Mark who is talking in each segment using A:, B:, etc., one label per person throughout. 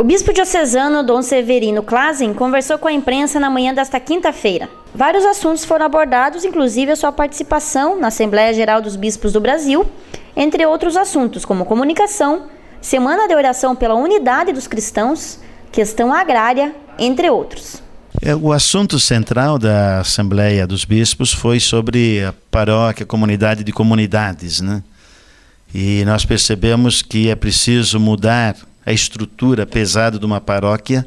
A: O bispo diocesano Dom Severino Klazen conversou com a imprensa na manhã desta quinta-feira. Vários assuntos foram abordados, inclusive a sua participação na Assembleia Geral dos Bispos do Brasil, entre outros assuntos como comunicação, Semana de Oração pela Unidade dos Cristãos, questão agrária, entre outros.
B: É, o assunto central da Assembleia dos Bispos foi sobre a paróquia, comunidade de comunidades, né? E nós percebemos que é preciso mudar a estrutura pesada de uma paróquia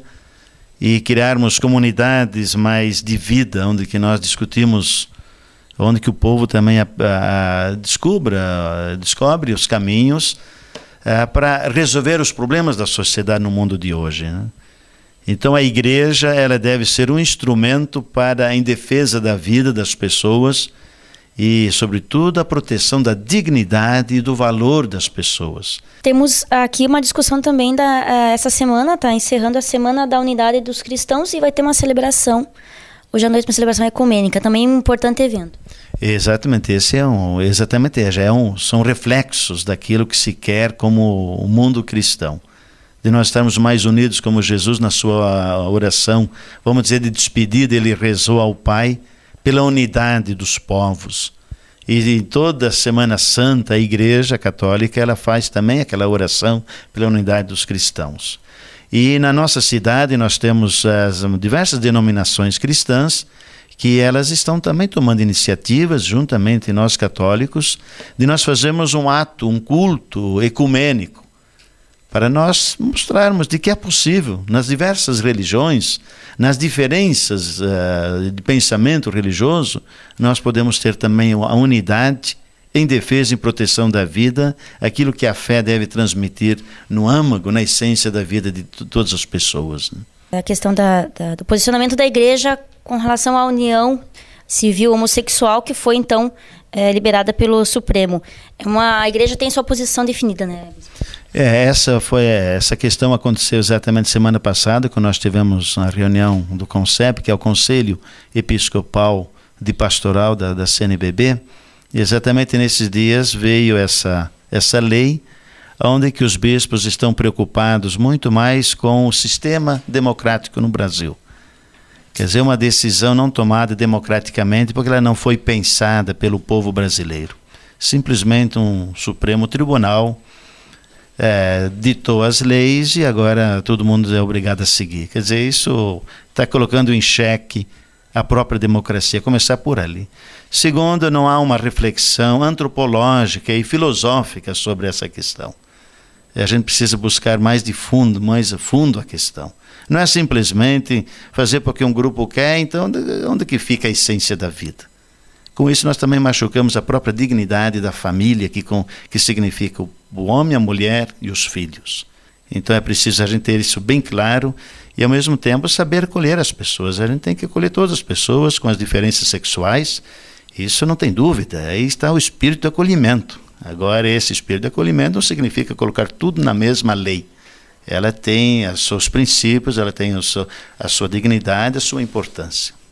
B: e criarmos comunidades mais de vida, onde que nós discutimos, onde que o povo também a, a, descubra, descobre os caminhos eh, para resolver os problemas da sociedade no mundo de hoje. Né? Então a igreja ela deve ser um instrumento para em defesa da vida das pessoas e, sobretudo, a proteção da dignidade e do valor das pessoas.
A: Temos aqui uma discussão também da eh, essa semana, tá encerrando a semana da unidade dos cristãos e vai ter uma celebração hoje à noite uma celebração ecumênica, também um importante evento.
B: Exatamente, esse é um, exatamente, já é um, são reflexos daquilo que se quer como o mundo cristão. De nós estarmos mais unidos como Jesus na sua oração, vamos dizer de despedida, ele rezou ao Pai, pela unidade dos povos. E em toda Semana Santa, a Igreja Católica ela faz também aquela oração pela unidade dos cristãos. E na nossa cidade nós temos as diversas denominações cristãs que elas estão também tomando iniciativas, juntamente nós católicos, de nós fazermos um ato, um culto ecumênico para nós mostrarmos de que é possível, nas diversas religiões, nas diferenças uh, de pensamento religioso, nós podemos ter também a unidade em defesa e proteção da vida, aquilo que a fé deve transmitir no âmago, na essência da vida de todas as pessoas. Né?
A: É a questão da, da, do posicionamento da igreja com relação à união civil homossexual, que foi então é, liberada pelo Supremo. É uma, a igreja tem sua posição definida, né?
B: É, essa foi essa questão aconteceu exatamente semana passada, quando nós tivemos a reunião do CONCEP, que é o Conselho Episcopal de Pastoral da, da CNBB. E exatamente nesses dias veio essa essa lei, onde que os bispos estão preocupados muito mais com o sistema democrático no Brasil. Quer dizer, uma decisão não tomada democraticamente porque ela não foi pensada pelo povo brasileiro. Simplesmente um Supremo Tribunal é, ditou as leis e agora todo mundo é obrigado a seguir. Quer dizer, isso está colocando em xeque a própria democracia, começar por ali. Segundo, não há uma reflexão antropológica e filosófica sobre essa questão a gente precisa buscar mais de fundo, mais a fundo a questão. Não é simplesmente fazer porque um grupo quer, então onde, onde que fica a essência da vida? Com isso, nós também machucamos a própria dignidade da família, que, com, que significa o homem, a mulher e os filhos. Então é preciso a gente ter isso bem claro e, ao mesmo tempo, saber acolher as pessoas. A gente tem que acolher todas as pessoas com as diferenças sexuais. Isso não tem dúvida. Aí está o espírito do acolhimento. Agora, esse espírito de acolhimento não significa colocar tudo na mesma lei. Ela tem os seus princípios, ela tem seu, a sua dignidade, a sua importância.